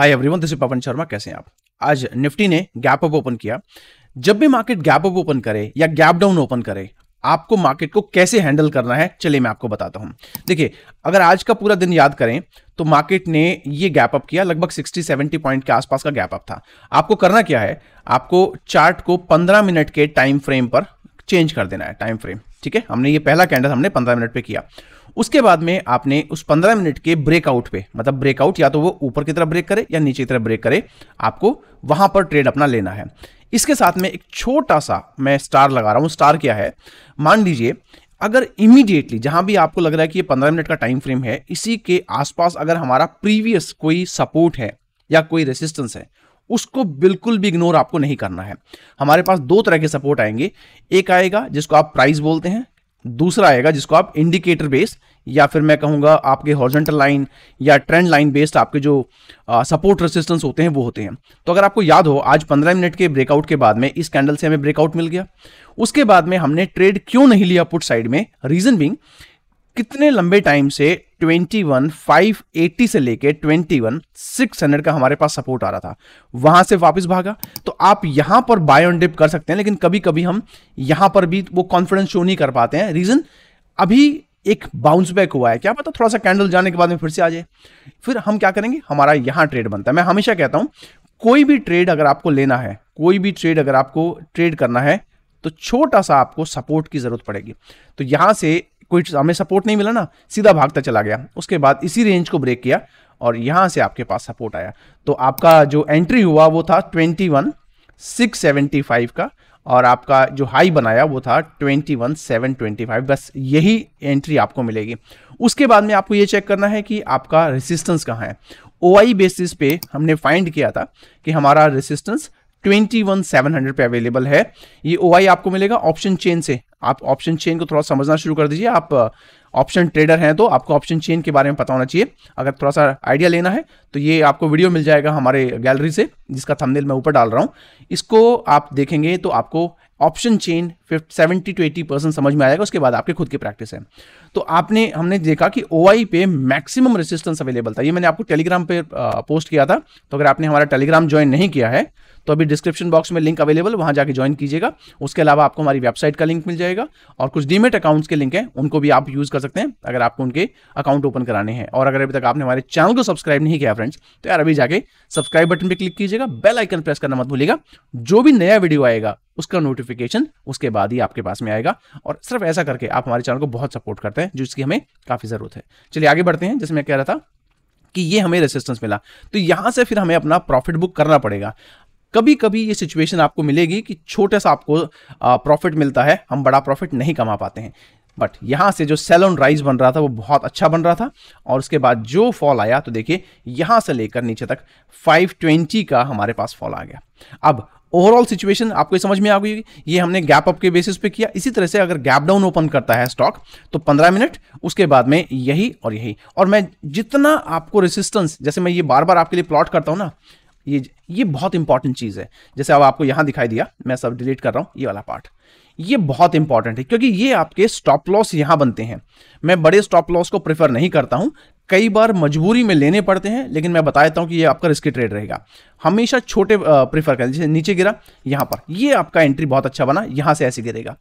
hi everyone this is Pawan Sharma कैसे हैं आप आज निफ्टी ने गैप अप ओपन किया जब भी मार्केट गैप अप ओपन करे या गैप डाउन ओपन करे आपको मार्केट को कैसे हैंडल करना है चलिए मैं आपको बताता हूं देखिए अगर आज का पूरा दिन याद करें तो मार्केट ने ये गैप अप किया लगभग 60 70 पॉइंट के आसपास का गैप अप था आपको करना क्या है आपको चार्ट को 15 मिनट के टाइम फ्रेम पर चेंज कर देना है टाइम फ्रेम ठीक है हमने ये पहला कैंडल हमने 15 मिनट पे किया उसके बाद में आपने उस पंद्रह मिनट के ब्रेकआउट पे मतलब ब्रेकआउट या तो वो ऊपर की तरफ ब्रेक करे या नीचे की तरफ ब्रेक करे आपको वहां पर ट्रेड अपना लेना है इसके साथ में एक छोटा सा मैं स्टार लगा रहा हूं स्टार क्या है मान लीजिए अगर इमीडिएटली जहां भी आपको लग रहा है कि ये पंद्रह मिनट का टाइम फ्रेम है इसी के आसपास अगर हमारा प्रीवियस कोई सपोर्ट है या कोई रेसिस्टेंस है उसको बिल्कुल भी इग्नोर आपको नहीं करना है हमारे पास दो तरह के सपोर्ट आएंगे एक आएगा जिसको आप प्राइस बोलते हैं दूसरा आएगा जिसको आप इंडिकेटर बेस्ड या फिर मैं कहूँगा आपके हॉर्जेंटल लाइन या ट्रेंड लाइन बेस्ड आपके जो सपोर्ट रेसिस्टेंस होते हैं वो होते हैं तो अगर आपको याद हो आज 15 मिनट के ब्रेकआउट के बाद में इस कैंडल से हमें ब्रेकआउट मिल गया उसके बाद में हमने ट्रेड क्यों नहीं लिया पुट साइड में रीजन बिंग कितने लंबे टाइम से 21 580 से लेके 21 600 का हमारे पास सपोर्ट आ रहा था वहां से वापस भागा तो आप यहां पर बाय ऑन डिप कर सकते हैं लेकिन कभी कभी हम यहां पर भी वो कॉन्फिडेंस शो नहीं कर पाते हैं रीजन अभी एक बाउंस बैक हुआ है क्या पता थोड़ा सा कैंडल जाने के बाद में फिर से आ जाए फिर हम क्या करेंगे हमारा यहां ट्रेड बनता है मैं हमेशा कहता हूं कोई भी ट्रेड अगर आपको लेना है कोई भी ट्रेड अगर आपको ट्रेड करना है तो छोटा सा आपको सपोर्ट की जरूरत पड़ेगी तो यहां से कोई हमें सपोर्ट नहीं मिला ना सीधा भागता चला गया उसके बाद इसी रेंज को ब्रेक किया और यहाँ से आपके पास सपोर्ट आया तो आपका जो एंट्री हुआ वो था twenty one six seventy five का और आपका जो हाई बनाया वो था twenty one seven twenty five बस यही एंट्री आपको मिलेगी उसके बाद में आपको ये चेक करना है कि आपका रेसिस्टेंस कहाँ है ओ बेसिस पे हमने फाइंड किया था कि हमारा resistance twenty one seven hundred पे अवेलेबल है ये ओ आपको मिलेगा ऑप्शन चेन से आप ऑप्शन चेन को थोड़ा समझना शुरू कर दीजिए आप ऑप्शन uh, ट्रेडर हैं तो आपको ऑप्शन चेन के बारे में पता होना चाहिए अगर थोड़ा सा आइडिया लेना है तो ये आपको वीडियो मिल जाएगा हमारे गैलरी से जिसका थंबनेल मैं ऊपर डाल रहा हूँ इसको आप देखेंगे तो आपको option chain fifty seventy two eighty percent समझ में आएगा उसके बाद आपके खुद की प्रैक्टिस है तो आपने हमने देखा कि ओ पे मैक्सिमम रेसिस्टेंस अवेलेबल था ये मैंने आपको टेलीग्राम पे पोस्ट uh, किया था तो अगर आपने हमारा टेलीग्राम ज्वाइन नहीं किया है तो अभी डिस्क्रिप्शन बॉक्स में लिंक अवेलेबल वहां जाके ज्वाइन कीजिएगा उसके अलावा आपको हमारी वेबसाइट का लिंक मिल जाएगा और कुछ डीमेट अकाउंट्स के लिंक हैं उनको भी आप यूज़ कर सकते हैं अगर आपको उनके अकाउंट ओपन कराने हैं और अगर अभी तक आपने हमारे चैनल को सब्सक्राइब नहीं किया फ्रेंड्स तो यार अभी जाके सब्सक्राइब बटन पर क्लिक कीजिएगा बेल आइकन प्रेस करना मत भूलिएगा जो भी नया वीडियो आएगा उसका नोटिफिकेशन उसके बाद ही आपके पास में आएगा और सिर्फ ऐसा करके आप हमारे चैनल को बहुत सपोर्ट करते हैं जिसकी हमें काफ़ी ज़रूरत है चलिए आगे बढ़ते हैं जैसे मैं कह रहा था कि ये हमें रेसिस्टेंस मिला तो यहां से फिर हमें अपना प्रॉफिट बुक करना पड़ेगा कभी कभी ये सिचुएशन आपको मिलेगी कि छोटा सा आपको प्रॉफिट मिलता है हम बड़ा प्रॉफिट नहीं कमा पाते हैं बट यहाँ से जो सेल ऑन राइज बन रहा था वो बहुत अच्छा बन रहा था और उसके बाद जो फॉल आया तो देखिए यहाँ से लेकर नीचे तक 520 का हमारे पास फॉल आ गया अब ओवरऑल सिचुएशन आपको ये समझ में आ गई ये हमने गैप अप के बेसिस पे किया इसी तरह से अगर गैप डाउन ओपन करता है स्टॉक तो 15 मिनट उसके बाद में यही और यही और मैं जितना आपको रेसिस्टेंस जैसे मैं ये बार बार आपके लिए प्लॉट करता हूँ ना ये ये बहुत इंपॉर्टेंट चीज़ है जैसे अब आपको यहाँ दिखाई दिया मैं सब डिलीट कर रहा हूँ ये वाला पार्ट ये बहुत इंपॉर्टेंट है क्योंकि ये आपके स्टॉप लॉस यहाँ बनते हैं मैं बड़े स्टॉप लॉस को प्रेफर नहीं करता हूँ कई बार मजबूरी में लेने पड़ते हैं लेकिन मैं बता देता हूँ कि ये आपका रिस्की ट्रेड रहेगा हमेशा छोटे प्रेफर करें जैसे नीचे गिरा यहाँ पर ये आपका एंट्री बहुत अच्छा बना यहाँ से ऐसे गिरेगा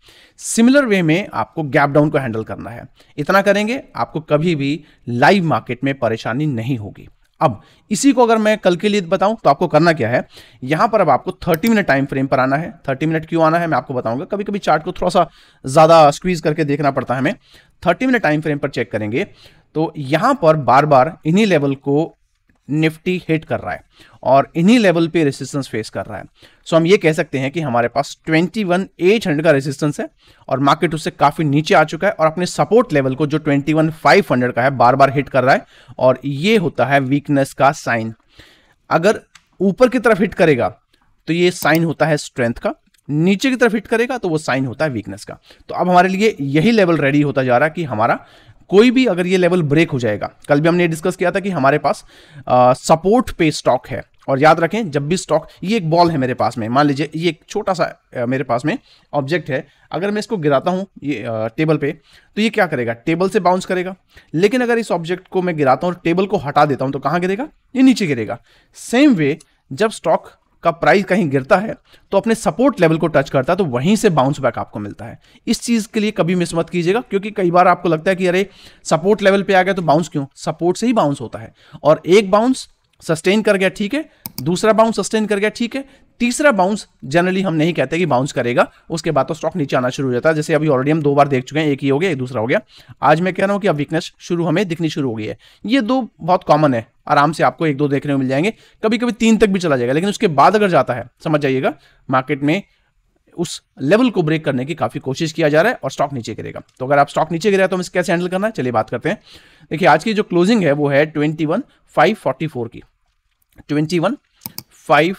सिमिलर वे में आपको गैप डाउन को हैंडल करना है इतना करेंगे आपको कभी भी लाइव मार्केट में परेशानी नहीं होगी अब इसी को अगर मैं कल के लिए बताऊं तो आपको करना क्या है यहां पर अब आपको 30 मिनट टाइम फ्रेम पर आना है 30 मिनट क्यों आना है मैं आपको बताऊंगा कभी कभी चार्ट को थोड़ा सा ज़्यादा स्क्वीज करके देखना पड़ता है हमें 30 मिनट टाइम फ्रेम पर चेक करेंगे तो यहां पर बार बार इन्हीं लेवल को निफ्टी हिट कर रहा है और इन्हीं लेवल पे रेजिस्टेंस फेस कर रहा है सो हम ये कह सकते हैं कि हमारे पास 21,800 का रेजिस्टेंस है और मार्केट उससे काफ़ी नीचे आ चुका है और अपने सपोर्ट लेवल को जो 21,500 का है बार बार हिट कर रहा है और ये होता है वीकनेस का साइन अगर ऊपर की तरफ हिट करेगा तो ये साइन होता है स्ट्रेंथ का नीचे की तरफ हिट करेगा तो वो साइन होता है वीकनेस का तो अब हमारे लिए यही लेवल रेडी होता जा रहा है कि हमारा कोई भी अगर ये लेवल ब्रेक हो जाएगा कल भी हमने डिस्कस किया था कि हमारे पास सपोर्ट पे स्टॉक है और याद रखें जब भी स्टॉक ये एक बॉल है मेरे पास में मान लीजिए ये एक छोटा सा आ, मेरे पास में ऑब्जेक्ट है अगर मैं इसको गिराता हूँ ये आ, टेबल पे तो ये क्या करेगा टेबल से बाउंस करेगा लेकिन अगर इस ऑब्जेक्ट को मैं गिराता हूँ टेबल को हटा देता हूँ तो कहाँ गिरेगा ये नीचे गिरेगा सेम वे जब स्टॉक का प्राइस कहीं गिरता है तो अपने सपोर्ट लेवल को टच करता है तो वहीं से बाउंस बैक आपको मिलता है इस चीज़ के लिए कभी मिस मत कीजिएगा क्योंकि कई बार आपको लगता है कि अरे सपोर्ट लेवल पे आ गया तो बाउंस क्यों सपोर्ट से ही बाउंस होता है और एक बाउंस सस्टेन कर गया ठीक है दूसरा बाउंस सस्टेन कर गया ठीक है तीसरा बाउंस जनरली हम नहीं कहते कि बाउंस करेगा उसके बाद तो स्टॉक नीचे आना शुरू हो जाता है जैसे अभी ऑलरेडी हम दो बार देख चुके हैं एक ही हो गया एक दूसरा हो गया आज मैं कह रहा हूं कि अब वीकनेस शुरू हमें दिखनी शुरू हो गई है ये दो बहुत कॉमन है आराम से आपको एक दो देखने में मिल जाएंगे कभी कभी तीन तक भी चला जाएगा लेकिन उसके बाद अगर जाता है समझ जाइएगा मार्केट में उस लेवल को ब्रेक करने की काफ़ी कोशिश किया जा रहा है और स्टॉक नीचे गिरेगा तो अगर आप स्टॉक नीचे गिरा तो हम इसे कैसे हैंडल करना है चलिए बात करते हैं देखिए आज की जो क्लोजिंग है वो है twenty one five forty four की ट्वेंटी वन फाइव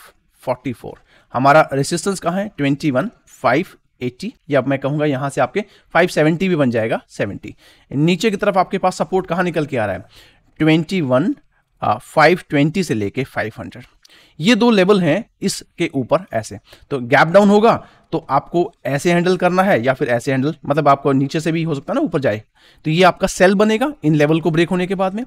44 हमारा रेसिस्टेंस कहाँ है 21 580 या मैं कहूँगा यहाँ से आपके 570 भी बन जाएगा 70 नीचे की तरफ आपके पास सपोर्ट कहाँ निकल के आ रहा है 21 फाइव ट्वेंटी से लेके फाइव हंड्रेड ये दो लेवल हैं इसके ऊपर ऐसे तो गैप डाउन होगा तो आपको ऐसे हैंडल करना है या फिर ऐसे हैंडल मतलब आपको नीचे से भी हो सकता है ना ऊपर जाए तो ये आपका सेल बनेगा इन लेवल को ब्रेक होने के बाद में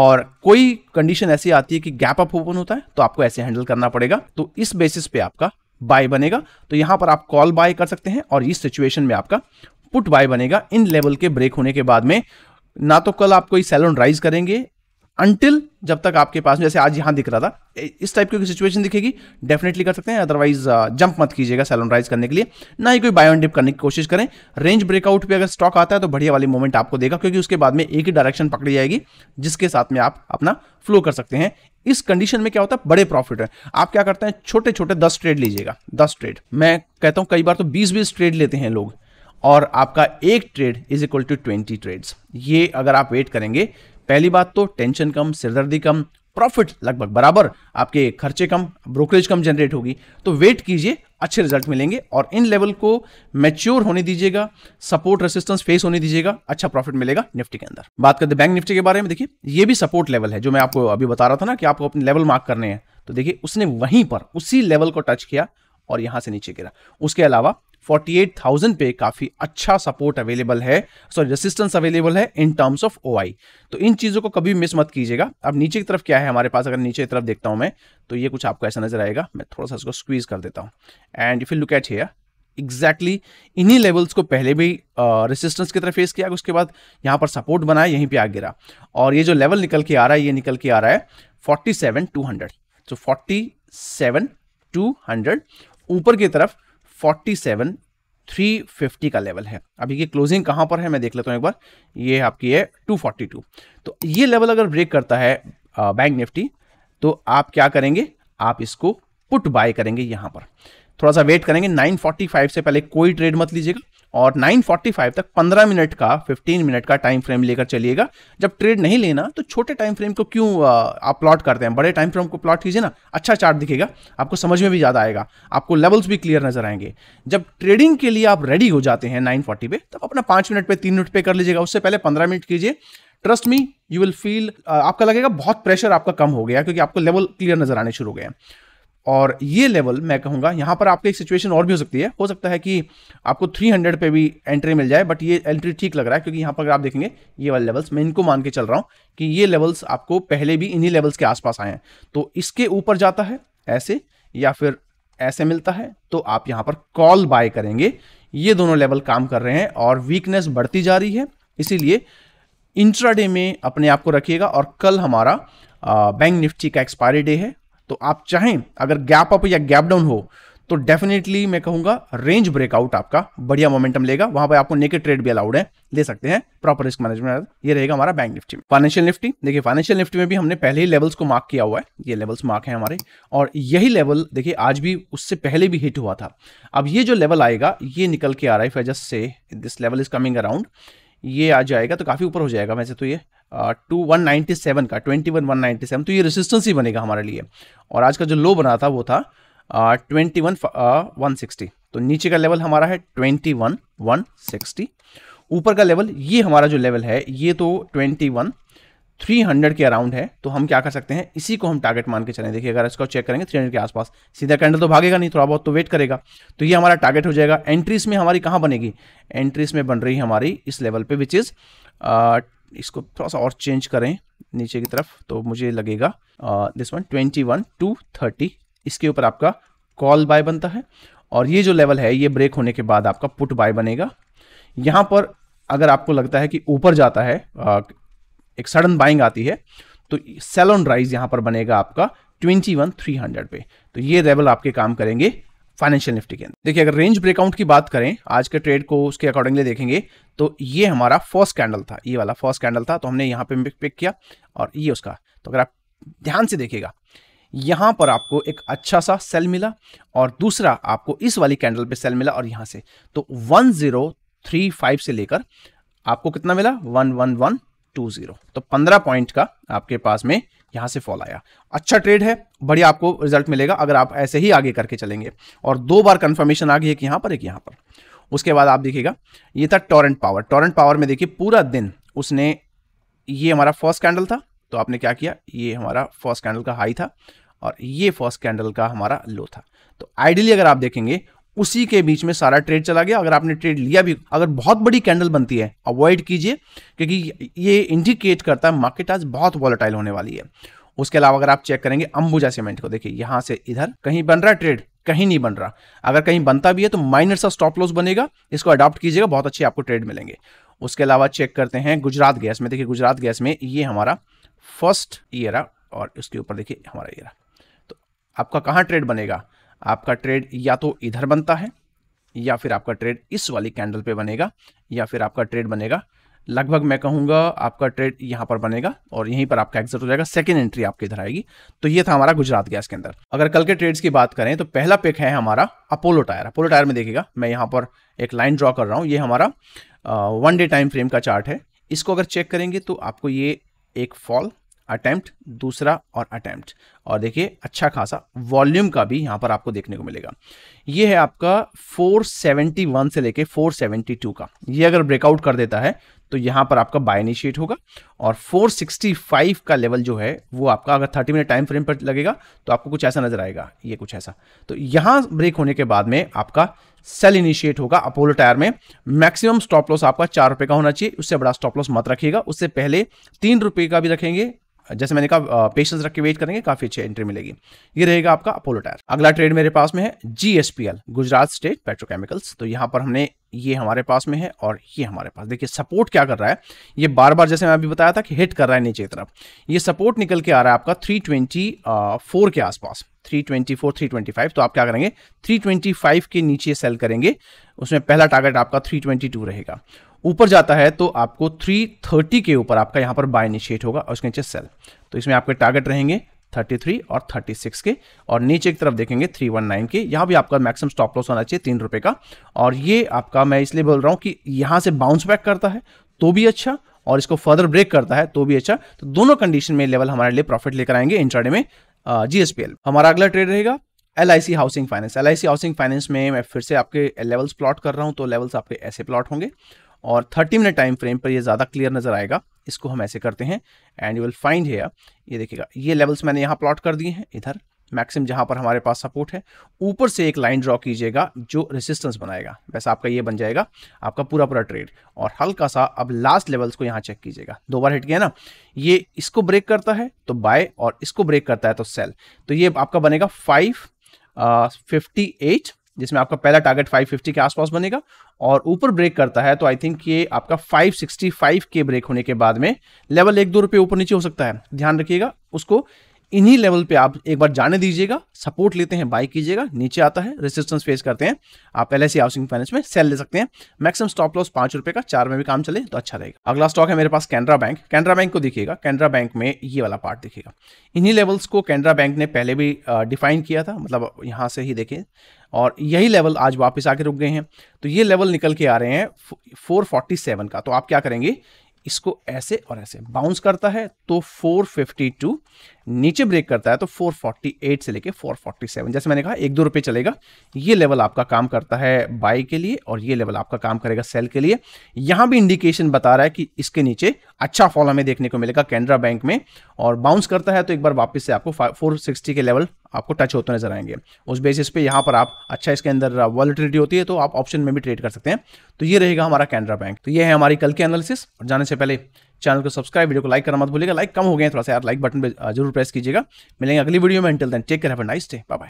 और कोई कंडीशन ऐसी आती है कि गैप अप ओपन होता है तो आपको ऐसे हैंडल करना पड़ेगा तो इस बेसिस पे आपका बाय बनेगा तो यहां पर आप कॉल बाय कर सकते हैं और इस सिचुएशन में आपका पुट बाय बनेगा इन लेवल के ब्रेक होने के बाद में ना तो कल आप कोई सेलोन राइज करेंगे अनटिल जब तक आपके पास जैसे आज यहां दिख रहा था इस टाइप की सिचुएशन दिखेगी डेफिनेटली कर सकते हैं अदरवाइज जंप uh, मत कीजिएगा सेलन राइज करने के लिए ना ही कोई बाय डिप करने की कोशिश करें रेंज ब्रेकआउट पे अगर स्टॉक आता है तो बढ़िया वाली मूवमेंट आपको देगा क्योंकि उसके बाद में एक ही डायरेक्शन पकड़ी जाएगी जिसके साथ में आप अपना फ्लो कर सकते हैं इस कंडीशन में क्या होता है बड़े प्रॉफिट है आप क्या करते हैं छोटे छोटे दस ट्रेड लीजिएगा दस ट्रेड मैं कहता हूँ कई बार तो बीस बीस ट्रेड लेते हैं लोग और आपका एक trade is equal to twenty trades ये अगर आप वेट करेंगे पहली बात तो टेंशन कम सिरदर्दी कम प्रॉफिट लगभग बराबर आपके खर्चे कम ब्रोकरेज कम जनरेट होगी तो वेट कीजिए अच्छे रिजल्ट मिलेंगे और इन लेवल को मैच्योर होने दीजिएगा सपोर्ट रेसिस्टेंस फेस होने दीजिएगा अच्छा प्रॉफिट मिलेगा निफ्टी के अंदर बात करते बैंक निफ्टी के बारे में देखिए ये भी सपोर्ट लेवल है जो मैं आपको अभी बता रहा था ना कि आपको अपने लेवल मार्क करने हैं तो देखिए उसने वहीं पर उसी लेवल को टच किया और यहां से नीचे गिरा उसके अलावा 48,000 पे काफ़ी अच्छा सपोर्ट अवेलेबल है सॉरी रेसिस्टेंस अवेलेबल है इन टर्म्स ऑफ ओ तो इन चीज़ों को कभी मिस मत कीजिएगा अब नीचे की तरफ क्या है हमारे पास अगर नीचे की तरफ देखता हूं मैं तो ये कुछ आपको ऐसा नजर आएगा मैं थोड़ा सा इसको स्क्वीज कर देता हूँ and if you look at here exactly exactly इन्हीं लेवल्स को पहले भी रेसिस्टेंस की तरफ फेस किया उसके बाद यहाँ पर सपोर्ट बनाया यहीं पे आ गिरा और ये जो लेवल निकल के आ रहा है ये निकल के आ रहा है फोर्टी सेवन टू हंड्रेड तो फोर्टी सेवन टू हंड्रेड ऊपर की तरफ फोर्टी सेवन थ्री फिफ्टी का लेवल है अभी ये क्लोजिंग कहाँ पर है मैं देख लेता हूँ एक बार ये आपकी है टू फोर्टी टू तो ये लेवल अगर ब्रेक करता है बैंक निफ्टी तो आप क्या करेंगे आप इसको पुट बाय करेंगे यहां पर थोड़ा सा वेट करेंगे 945 से पहले कोई ट्रेड मत लीजिएगा और 9:45 तक 15 मिनट का 15 मिनट का टाइम फ्रेम लेकर चलिएगा जब ट्रेड नहीं लेना तो छोटे टाइम फ्रेम को क्यों आप प्लॉट करते हैं बड़े टाइम फ्रेम को प्लॉट कीजिए ना अच्छा चार्ट दिखेगा आपको समझ में भी ज़्यादा आएगा आपको लेवल्स भी क्लियर नजर आएंगे जब ट्रेडिंग के लिए आप रेडी हो जाते हैं नाइन पे तब अपना पाँच मिनट पर तीन मिनट पे कर लीजिएगा उससे पहले पंद्रह मिनट कीजिए trust me you will feel आपका लगेगा बहुत प्रेशर आपका कम हो गया क्योंकि आपको लेवल क्लियर नजर आने शुरू हो गए हैं और ये लेवल मैं कहूँगा यहाँ पर आपकी एक सिचुएशन और भी हो सकती है हो सकता है कि आपको 300 पे भी एंट्री मिल जाए बट ये एंट्री ठीक लग रहा है क्योंकि यहाँ पर अगर आप देखेंगे ये वाले लेवल्स मैं इनको मान के चल रहा हूँ कि ये लेवल्स आपको पहले भी इन्हीं लेवल्स के आसपास आए हैं तो इसके ऊपर जाता है ऐसे या फिर ऐसे मिलता है तो आप यहाँ पर कॉल बाय करेंगे ये दोनों लेवल काम कर रहे हैं और वीकनेस बढ़ती जा रही है इसीलिए इंट्राडे में अपने आप को रखिएगा और कल हमारा बैंक निफ्टी का एक्सपायरी डे है तो आप चाहें अगर गैप अप या गैप डाउन हो तो डेफिनेटली मैं कहूंगा रेंज ब्रेकआउट आपका बढ़िया मोमेंटम लेगा वहां पर आपको नेकेड ट्रेड भी अलाउड है ले सकते हैं प्रॉपर रिस्क मैनेजमेंट ये रहेगा हमारा बैंक निफ्टी में फाइनेंशियल निफ्टी देखिए फाइनेंशियल निफ्टी में भी हमने पहले ही लेवल्स को मार्क किया हुआ है ये लेवल्स मार्क है हमारे और यही लेवल देखिए आज भी उससे पहले भी हिट हुआ था अब ये जो लेवल आएगा ये निकल के आ रहा है फैजस से this level is coming around ये आज जाएगा तो काफी ऊपर हो जाएगा वैसे तो ये टू वन नाइन्टी सेवन का twenty one one ninety seven तो ये रेसिस्टेंस ही बनेगा हमारे लिए और आज का जो लो बना था वो था ट्वेंटी वन वन सिक्सटी तो नीचे का लेवल हमारा है ट्वेंटी वन वन सिक्सटी ऊपर का लेवल ये हमारा जो लेवल है ये तो ट्वेंटी वन थ्री हंड्रेड के अराउंड है तो हम क्या कर सकते हैं इसी को हम टारगेट मान के चलें देखिए अगर इसको चेक करेंगे थ्री हंड्रेड के आसपास सीधा कैंडल तो भागेगा नहीं थोड़ा बहुत तो वेट करेगा तो ये हमारा टारगेट हो जाएगा एंट्रीज में हमारी कहाँ बनेगी एंट्रीज में बन रही है हमारी इस लेवल पर विच इज़ इसको थोड़ा सा और चेंज करें नीचे की तरफ तो मुझे लगेगा this one twenty one two thirty इसके ऊपर आपका कॉल बाय बनता है और ये जो लेवल है ये ब्रेक होने के बाद आपका पुट बाय बनेगा यहाँ पर अगर आपको लगता है कि ऊपर जाता है आ, एक सडन बाइंग आती है तो सेलोन राइज यहाँ पर बनेगा आपका ट्वेंटी वन थ्री हंड्रेड पे तो ये लेवल आपके काम करेंगे फाइनेंशियल निफ्टी के अंदर देखिए अगर रेंज ब्रेकआउट की बात करें आज के ट्रेड को उसके अकॉर्डिंगली देखेंगे तो ये हमारा फर्स्ट कैंडल था ये वाला फर्स्ट कैंडल था तो हमने यहाँ पे पिक किया और ये उसका तो अगर आप ध्यान से देखिएगा यहाँ पर आपको एक अच्छा सा सेल मिला और दूसरा आपको इस वाली कैंडल पे सेल मिला और यहाँ से तो 1035 से लेकर आपको कितना मिला 11120 तो 15 पॉइंट का आपके पास में यहाँ से फॉल आया अच्छा ट्रेड है बढ़िया आपको रिजल्ट मिलेगा अगर आप ऐसे ही आगे करके चलेंगे और दो बार कन्फर्मेशन आ गई एक यहाँ पर एक यहाँ पर उसके बाद आप देखिएगा ये था टॉरेंट पावर टॉरेंट पावर में देखिए पूरा दिन उसने ये हमारा फर्स्ट कैंडल था तो आपने क्या किया ये हमारा फर्स्ट कैंडल का हाई था और ये फर्स्ट कैंडल का हमारा लो था तो आइडियली अगर आप देखेंगे उसी के बीच में सारा ट्रेड चला गया अगर आपने ट्रेड लिया भी अगर बहुत बड़ी कैंडल बनती है अवॉइड कीजिए क्योंकि ये इंडिकेट करता है मार्केट आज बहुत वॉलेटाइल होने वाली है उसके अलावा अगर आप चेक करेंगे अंबुजा सीमेंट को देखिए यहां से इधर कहीं बन रहा ट्रेड कहीं नहीं बन रहा अगर कहीं बनता भी है तो माइनर सा स्टॉप लॉस बनेगा इसको अडॉप्ट कीजिएगा बहुत अच्छे आपको ट्रेड मिलेंगे उसके अलावा चेक करते हैं गुजरात गैस में देखिए गुजरात गैस में ये हमारा फर्स्ट ईयर और इसके ऊपर देखिए हमारा ईयर तो आपका कहाँ ट्रेड बनेगा आपका ट्रेड या तो इधर बनता है या फिर आपका ट्रेड इस वाली कैंडल पे बनेगा या फिर आपका ट्रेड बनेगा लगभग मैं कहूँगा आपका ट्रेड यहाँ पर बनेगा और यहीं पर आपका एग्जिट हो जाएगा सेकेंड एंट्री आपके इधर आएगी तो ये था हमारा गुजरात गैस के अंदर अगर कल के ट्रेड्स की बात करें तो पहला पिक है हमारा अपोलो टायर अपोलो टायर में देखिएगा मैं यहाँ पर एक लाइन ड्रॉ कर रहा हूँ ये हमारा वन डे टाइम फ्रेम का चार्ट है इसको अगर चेक करेंगे तो आपको ये एक फॉल अटैम्प्ट दूसरा और अटैम्प्ट और देखिए अच्छा खासा वॉल्यूम का भी यहाँ पर आपको देखने को मिलेगा ये है आपका 471 से लेके 472 का ये अगर ब्रेकआउट कर देता है तो यहाँ पर आपका बाय इनिशिएट होगा और 465 का लेवल जो है वो आपका अगर 30 मिनट टाइम फ्रेम पर लगेगा तो आपको कुछ ऐसा नजर आएगा ये कुछ ऐसा तो यहाँ ब्रेक होने के बाद में आपका सेल इनिशिएट होगा अपोलो टायर में मैक्सिमम स्टॉप लॉस आपका चार रुपये का होना चाहिए उससे बड़ा स्टॉप लॉस मत रखिएगा उससे पहले तीन रुपये का भी रखेंगे जैसे मैंने कहा पेशेंस रख के वेट करेंगे काफी अच्छी एंट्री मिलेगी ये रहेगा आपका अपोलो टायर अगला ट्रेड मेरे पास में है जीएसपीएल गुजरात स्टेट पेट्रोकेमिकल्स तो यहाँ पर हमने ये हमारे पास में है और ये हमारे पास देखिए सपोर्ट क्या कर रहा है ये बार बार जैसे मैं अभी बताया था कि हिट कर रहा है नीचे की तरफ ये सपोर्ट निकल के आ रहा है आपका 324 के आसपास 324 325 तो आप क्या करेंगे 325 के नीचे सेल करेंगे उसमें पहला टारगेट आपका 322 रहेगा ऊपर जाता है तो आपको 330 के ऊपर आपका यहां पर बाय इनिशिएट होगा और उसके नीचे सेल तो इसमें आपके टारगेट रहेंगे 33 और 36 के और नीचे की तरफ देखेंगे 319 के यहां भी आपका मैक्सिमम स्टॉप लॉस होना चाहिए तीन रुपए का और ये आपका मैं इसलिए बोल रहा हूं कि यहां से बाउंस बैक करता है तो भी अच्छा और इसको फर्दर ब्रेक करता है तो भी अच्छा तो दोनों कंडीशन में लेवल हमारे लिए प्रॉफिट लेकर आएंगे इंट्राडे में जीएसपीएल हमारा अगला ट्रेड रहेगा L housing finance L housing finance में मैं फिर से आपके लेवल्स प्लॉट कर रहा हूँ तो लेवल्स आपके ऐसे प्लॉट होंगे और 30 मिनट टाइम फ्रेम पर ये ज़्यादा क्लियर नज़र आएगा इसको हम ऐसे करते हैं and you will find here ये देखिएगा ये लेवल्स मैंने यहाँ प्लॉट कर दिए हैं इधर मैक्सिम जहाँ पर हमारे पास सपोर्ट है ऊपर से एक लाइन ड्रॉ कीजिएगा जो रेसिस्टेंस बनाएगा वैसे आपका ये बन जाएगा आपका पूरा पूरा ट्रेड और हल्का सा अब लास्ट लेवल्स को यहाँ चेक कीजिएगा दो बार हिट किया ना ये इसको ब्रेक करता है तो बाय और इसको ब्रेक करता है तो सेल तो ये आपका बनेगा फाइव फिफ्टी एट जिसमें आपका पहला टारगेट 550 के आसपास बनेगा और ऊपर ब्रेक करता है तो आई थिंक ये आपका 565 के ब्रेक होने के बाद में लेवल एक दो रुपये ऊपर नीचे हो सकता है ध्यान रखिएगा उसको इन्हीं लेवल पे आप एक बार जाने दीजिएगा सपोर्ट लेते हैं बाई कीजिएगा नीचे आता है रेजिस्टेंस फेस करते हैं आप एल हाउसिंग फाइनेंस में सेल ले सकते हैं मैक्सिमम स्टॉप लॉस पांच रुपए का चार में भी काम चले तो अच्छा रहेगा अगला स्टॉक है मेरे पास कैनरा बैंक कैनरा बैंक को देखिएगा कैनरा बैंक में ये वाला पार्ट देखिएगा इन्हीं लेवल्स को कैनरा बैंक ने पहले भी डिफाइन किया था मतलब यहाँ से ही देखें और यही लेवल आज वापस आके रुक गए हैं तो ये लेवल निकल के आ रहे हैं 447 का तो आप क्या करेंगे इसको ऐसे और ऐसे बाउंस करता है तो 452 नीचे ब्रेक करता है तो 448 से लेके 447 जैसे मैंने कहा एक दो रुपये चलेगा ये लेवल आपका काम करता है बाई के लिए और ये लेवल आपका काम करेगा सेल के लिए यहाँ भी इंडिकेशन बता रहा है कि इसके नीचे अच्छा फॉल हमें देखने को मिलेगा कैनरा बैंक में और बाउंस करता है तो एक बार वापस से आपको फोर के लेवल आपको टच होते नजर आएंगे उस बेसिस पे यहाँ पर आप अच्छा इसके अंदर वॉलिटिलिटी होती है तो आप ऑप्शन में भी ट्रेड कर सकते हैं तो ये रहेगा हमारा कैनरा बैंक तो ये है हमारी कल के एनालिसिस और जाने से पहले चैनल को सब्सक्राइब वीडियो को लाइक करना मत भूलिएगा लाइक कम हो गए थोड़ा सा यार लाइक बटन पर जरूर प्रेस कीजिएगा मिलेंगे अगली वीडियो में until then take care have a nice day bye